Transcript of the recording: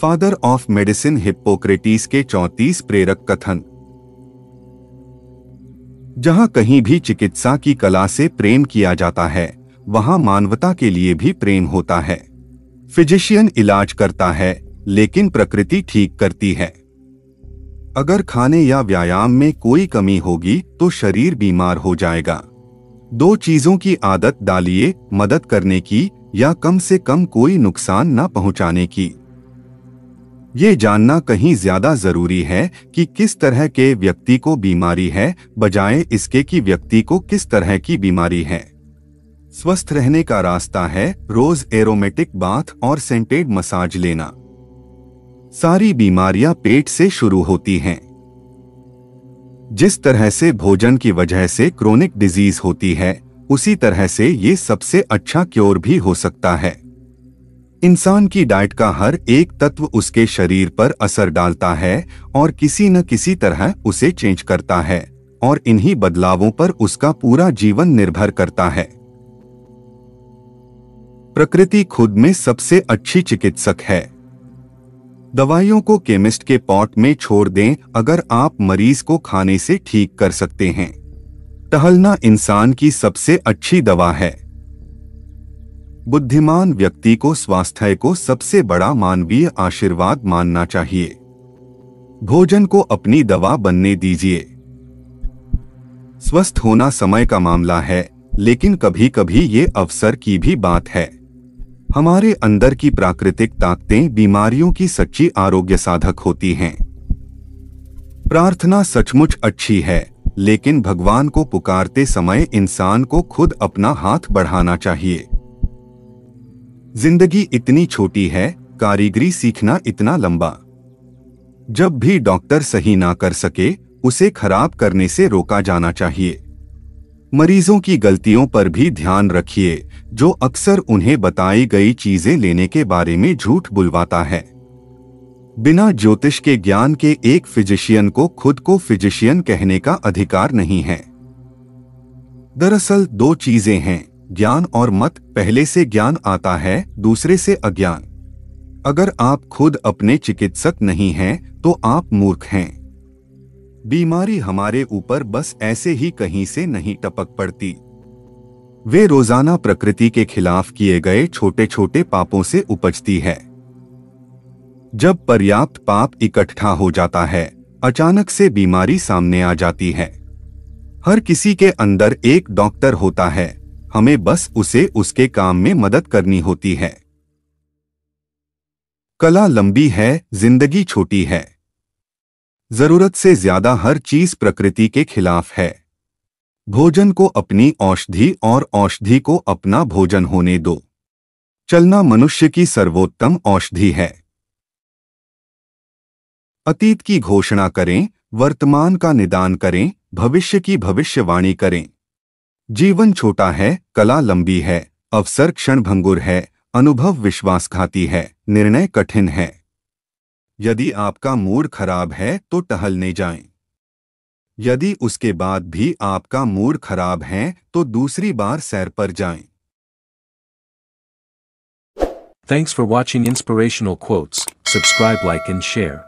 Father of medicine Hippocrates के 34 प्रेरक कथन जहां कहीं भी चिकित्सा की कला से प्रेम किया जाता है वहां मानवता के लिए भी प्रेम होता है फिजिशियन इलाज करता है लेकिन प्रकृति ठीक करती है अगर खाने या व्यायाम में कोई कमी होगी तो शरीर बीमार हो जाएगा दो चीजों की आदत डालिए मदद करने की या कम से कम कोई नुकसान न पहुंचाने की ये जानना कहीं ज्यादा जरूरी है कि किस तरह के व्यक्ति को बीमारी है बजाय इसके कि व्यक्ति को किस तरह की बीमारी है स्वस्थ रहने का रास्ता है रोज एरोमेटिक बाथ और सेंटेड मसाज लेना सारी बीमारियां पेट से शुरू होती हैं जिस तरह से भोजन की वजह से क्रोनिक डिजीज होती है उसी तरह से ये सबसे अच्छा क्योर भी हो सकता है इंसान की डाइट का हर एक तत्व उसके शरीर पर असर डालता है और किसी न किसी तरह उसे चेंज करता है और इन्हीं बदलावों पर उसका पूरा जीवन निर्भर करता है प्रकृति खुद में सबसे अच्छी चिकित्सक है दवाइयों को केमिस्ट के पॉट में छोड़ दें अगर आप मरीज को खाने से ठीक कर सकते हैं टहलना इंसान की सबसे अच्छी दवा है बुद्धिमान व्यक्ति को स्वास्थ्य को सबसे बड़ा मानवीय आशीर्वाद मानना चाहिए भोजन को अपनी दवा बनने दीजिए स्वस्थ होना समय का मामला है लेकिन कभी कभी ये अवसर की भी बात है हमारे अंदर की प्राकृतिक ताकतें बीमारियों की सच्ची आरोग्य साधक होती हैं प्रार्थना सचमुच अच्छी है लेकिन भगवान को पुकारते समय इंसान को खुद अपना हाथ बढ़ाना चाहिए जिंदगी इतनी छोटी है कारीगरी सीखना इतना लंबा जब भी डॉक्टर सही ना कर सके उसे खराब करने से रोका जाना चाहिए मरीजों की गलतियों पर भी ध्यान रखिए जो अक्सर उन्हें बताई गई चीजें लेने के बारे में झूठ बुलवाता है बिना ज्योतिष के ज्ञान के एक फिजिशियन को खुद को फिजिशियन कहने का अधिकार नहीं है दरअसल दो चीजें हैं ज्ञान और मत पहले से ज्ञान आता है दूसरे से अज्ञान अगर आप खुद अपने चिकित्सक नहीं हैं तो आप मूर्ख हैं बीमारी हमारे ऊपर बस ऐसे ही कहीं से नहीं टपक पड़ती वे रोजाना प्रकृति के खिलाफ किए गए छोटे छोटे पापों से उपजती है जब पर्याप्त पाप इकट्ठा हो जाता है अचानक से बीमारी सामने आ जाती है हर किसी के अंदर एक डॉक्टर होता है हमें बस उसे उसके काम में मदद करनी होती है कला लंबी है जिंदगी छोटी है जरूरत से ज्यादा हर चीज प्रकृति के खिलाफ है भोजन को अपनी औषधि और औषधि को अपना भोजन होने दो चलना मनुष्य की सर्वोत्तम औषधि है अतीत की घोषणा करें वर्तमान का निदान करें भविष्य की भविष्यवाणी करें जीवन छोटा है कला लंबी है अवसर क्षण भंगुर है अनुभव विश्वासघाती है निर्णय कठिन है यदि आपका मूड खराब है तो टहलने जाएं। यदि उसके बाद भी आपका मूड खराब है तो दूसरी बार सैर पर जाएं। Thanks for watching inspirational quotes subscribe like and share